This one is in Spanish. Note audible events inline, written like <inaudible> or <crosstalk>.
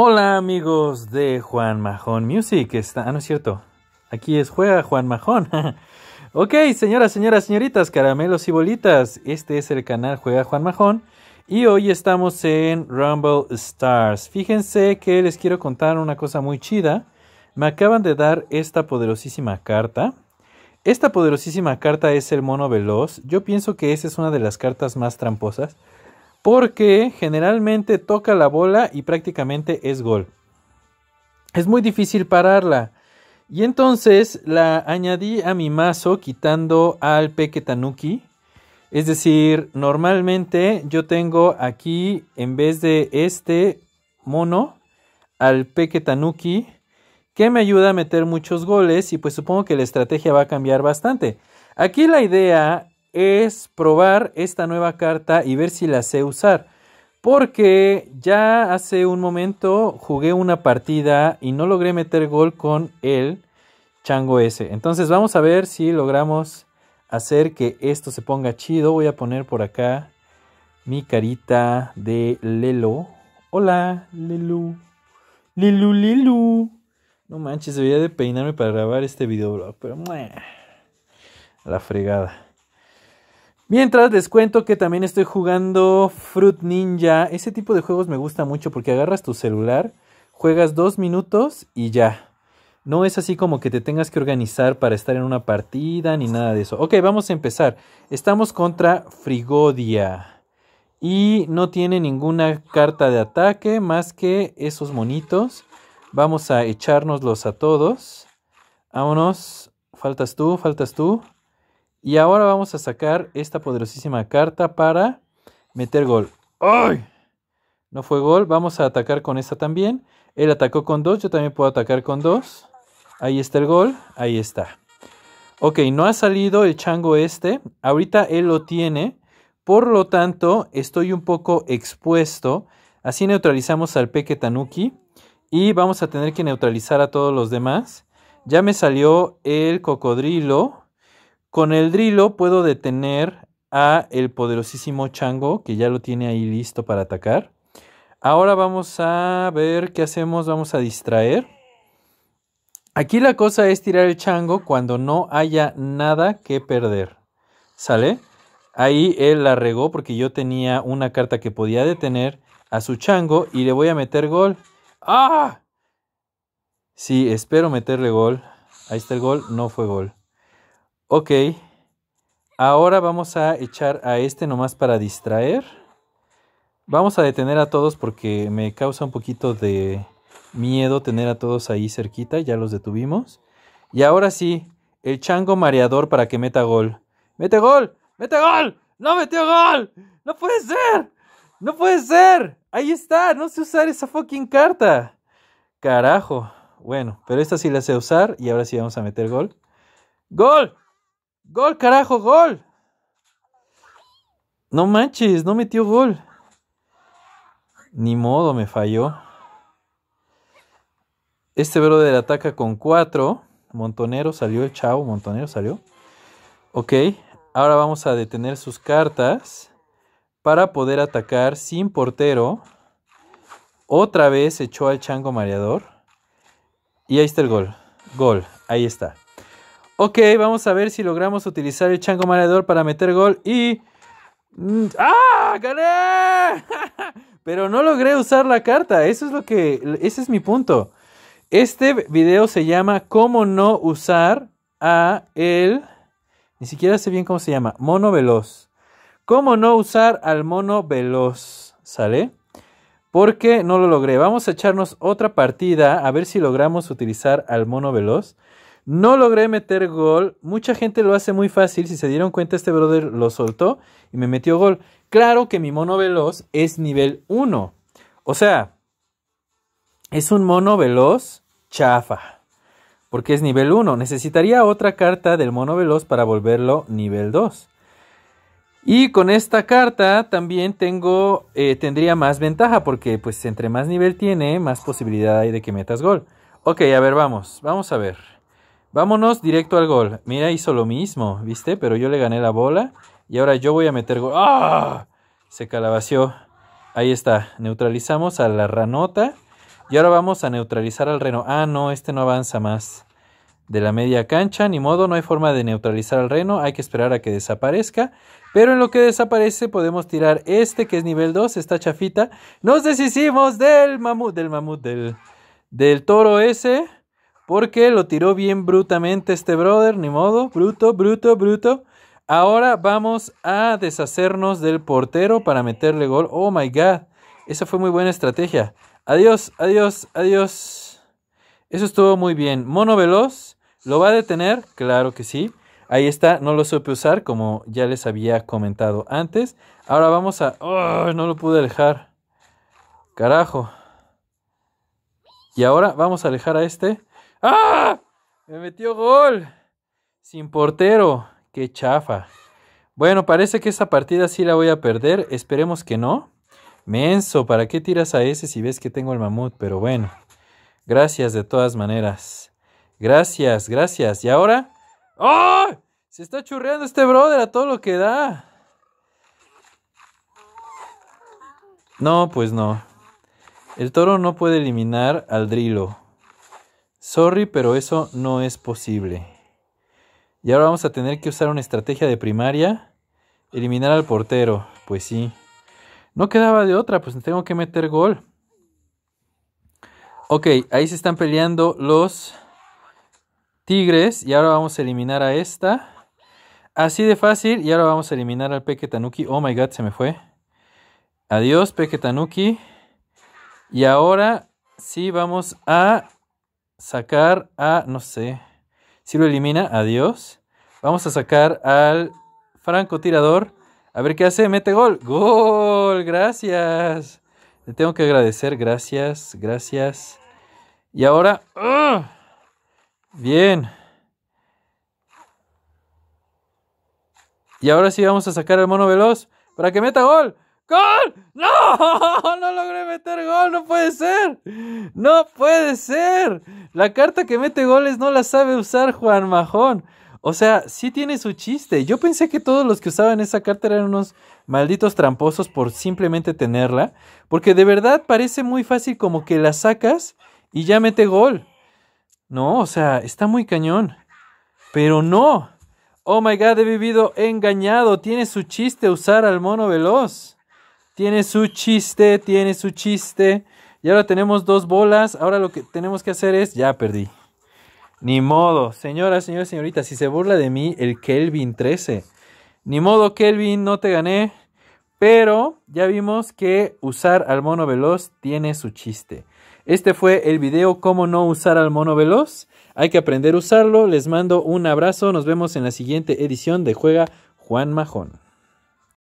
Hola amigos de Juan Majón Music. Está... Ah, no es cierto. Aquí es Juega Juan Majón. <laughs> ok, señoras, señoras, señoritas, caramelos y bolitas. Este es el canal Juega Juan Majón. Y hoy estamos en Rumble Stars. Fíjense que les quiero contar una cosa muy chida. Me acaban de dar esta poderosísima carta. Esta poderosísima carta es el mono veloz. Yo pienso que esa es una de las cartas más tramposas porque generalmente toca la bola y prácticamente es gol. Es muy difícil pararla. Y entonces la añadí a mi mazo quitando al Peque Tanuki. Es decir, normalmente yo tengo aquí en vez de este mono al Peque Tanuki que me ayuda a meter muchos goles y pues supongo que la estrategia va a cambiar bastante. Aquí la idea es probar esta nueva carta y ver si la sé usar. Porque ya hace un momento jugué una partida y no logré meter gol con el chango ese. Entonces vamos a ver si logramos hacer que esto se ponga chido. Voy a poner por acá mi carita de Lelo. Hola, Lelu. Lelu, Lelu. No manches, debería de peinarme para grabar este video, bro. Pero... la fregada. Mientras les cuento que también estoy jugando Fruit Ninja. Ese tipo de juegos me gusta mucho porque agarras tu celular, juegas dos minutos y ya. No es así como que te tengas que organizar para estar en una partida ni nada de eso. Ok, vamos a empezar. Estamos contra Frigodia. Y no tiene ninguna carta de ataque más que esos monitos. Vamos a echárnoslos a todos. Vámonos. Faltas tú, faltas tú. Y ahora vamos a sacar esta poderosísima carta para meter gol. ¡Ay! No fue gol. Vamos a atacar con esta también. Él atacó con dos. Yo también puedo atacar con dos. Ahí está el gol. Ahí está. Ok, no ha salido el chango este. Ahorita él lo tiene. Por lo tanto, estoy un poco expuesto. Así neutralizamos al Peque Tanuki. Y vamos a tener que neutralizar a todos los demás. Ya me salió el cocodrilo. Con el drilo puedo detener a el poderosísimo chango que ya lo tiene ahí listo para atacar. Ahora vamos a ver qué hacemos, vamos a distraer. Aquí la cosa es tirar el chango cuando no haya nada que perder. ¿Sale? Ahí él la regó porque yo tenía una carta que podía detener a su chango y le voy a meter gol. ¡Ah! Sí, espero meterle gol. Ahí está el gol, no fue gol. Ok. Ahora vamos a echar a este nomás para distraer. Vamos a detener a todos porque me causa un poquito de miedo tener a todos ahí cerquita. Ya los detuvimos. Y ahora sí, el chango mareador para que meta gol. ¡Mete gol! ¡Mete gol! ¡No metió gol! ¡No puede ser! ¡No puede ser! Ahí está, no sé usar esa fucking carta. Carajo. Bueno, pero esta sí la sé usar y ahora sí vamos a meter gol. ¡Gol! Gol, carajo, gol. No manches, no metió gol. Ni modo, me falló. Este brother ataca con cuatro. Montonero salió el chavo, Montonero salió. Ok, ahora vamos a detener sus cartas para poder atacar sin portero. Otra vez echó al chango mareador. Y ahí está el gol. Gol, ahí está. Ok, vamos a ver si logramos utilizar el chango mareador para meter gol y... Mm, ¡Ah! ¡Gané! <laughs> Pero no logré usar la carta. Eso es lo que... Ese es mi punto. Este video se llama ¿Cómo no usar a el... Ni siquiera sé bien cómo se llama. Mono veloz. ¿Cómo no usar al mono veloz? ¿Sale? Porque no lo logré. Vamos a echarnos otra partida a ver si logramos utilizar al mono veloz. No logré meter gol. Mucha gente lo hace muy fácil. Si se dieron cuenta, este brother lo soltó y me metió gol. Claro que mi mono veloz es nivel 1. O sea, es un mono veloz chafa. Porque es nivel 1. Necesitaría otra carta del mono veloz para volverlo nivel 2. Y con esta carta también tengo, eh, tendría más ventaja porque pues entre más nivel tiene, más posibilidad hay de que metas gol. Ok, a ver, vamos, vamos a ver. Vámonos directo al gol. Mira, hizo lo mismo, ¿viste? Pero yo le gané la bola y ahora yo voy a meter gol. ¡Ah! Se calabació. Ahí está. Neutralizamos a la ranota. Y ahora vamos a neutralizar al reno. Ah, no, este no avanza más. De la media cancha, ni modo, no hay forma de neutralizar al reno. Hay que esperar a que desaparezca. Pero en lo que desaparece podemos tirar este que es nivel 2, esta chafita. Nos deshicimos del mamut, del mamut, del, del toro ese. Porque lo tiró bien brutamente este brother, ni modo. Bruto, bruto, bruto. Ahora vamos a deshacernos del portero para meterle gol. Oh my god. Esa fue muy buena estrategia. Adiós, adiós, adiós. Eso estuvo muy bien. Mono veloz. ¿Lo va a detener? Claro que sí. Ahí está. No lo supe usar como ya les había comentado antes. Ahora vamos a... Oh, no lo pude alejar. Carajo. Y ahora vamos a alejar a este. ¡Ah! Me metió gol. Sin portero. Qué chafa. Bueno, parece que esa partida sí la voy a perder. Esperemos que no. Menso, ¿para qué tiras a ese si ves que tengo el mamut? Pero bueno. Gracias de todas maneras. Gracias, gracias. Y ahora. ¡Ah! Se está churreando este brother a todo lo que da. No, pues no. El toro no puede eliminar al drilo. Sorry, pero eso no es posible. Y ahora vamos a tener que usar una estrategia de primaria. Eliminar al portero. Pues sí. No quedaba de otra, pues tengo que meter gol. Ok, ahí se están peleando los Tigres. Y ahora vamos a eliminar a esta. Así de fácil. Y ahora vamos a eliminar al Peque Tanuki. Oh my god, se me fue. Adiós, Peque Tanuki. Y ahora sí vamos a sacar a, no sé, si lo elimina, adiós. Vamos a sacar al francotirador. A ver qué hace, mete gol. Gol, gracias. Le tengo que agradecer, gracias, gracias. Y ahora... ¡ah! Bien. Y ahora sí vamos a sacar al mono veloz para que meta gol. ¡Gol! ¡No! <laughs> ¡No logré meter gol! ¡No puede ser! ¡No puede ser! La carta que mete goles no la sabe usar Juan Majón. O sea, sí tiene su chiste. Yo pensé que todos los que usaban esa carta eran unos malditos tramposos por simplemente tenerla. Porque de verdad parece muy fácil como que la sacas y ya mete gol. No, o sea, está muy cañón. Pero no. Oh my god, he vivido engañado. Tiene su chiste usar al mono veloz. Tiene su chiste, tiene su chiste. Y ahora tenemos dos bolas. Ahora lo que tenemos que hacer es. Ya perdí. Ni modo. Señora, señora, señorita, si se burla de mí, el Kelvin 13. Ni modo, Kelvin, no te gané. Pero ya vimos que usar al mono veloz tiene su chiste. Este fue el video cómo no usar al mono veloz. Hay que aprender a usarlo. Les mando un abrazo. Nos vemos en la siguiente edición de Juega Juan Majón.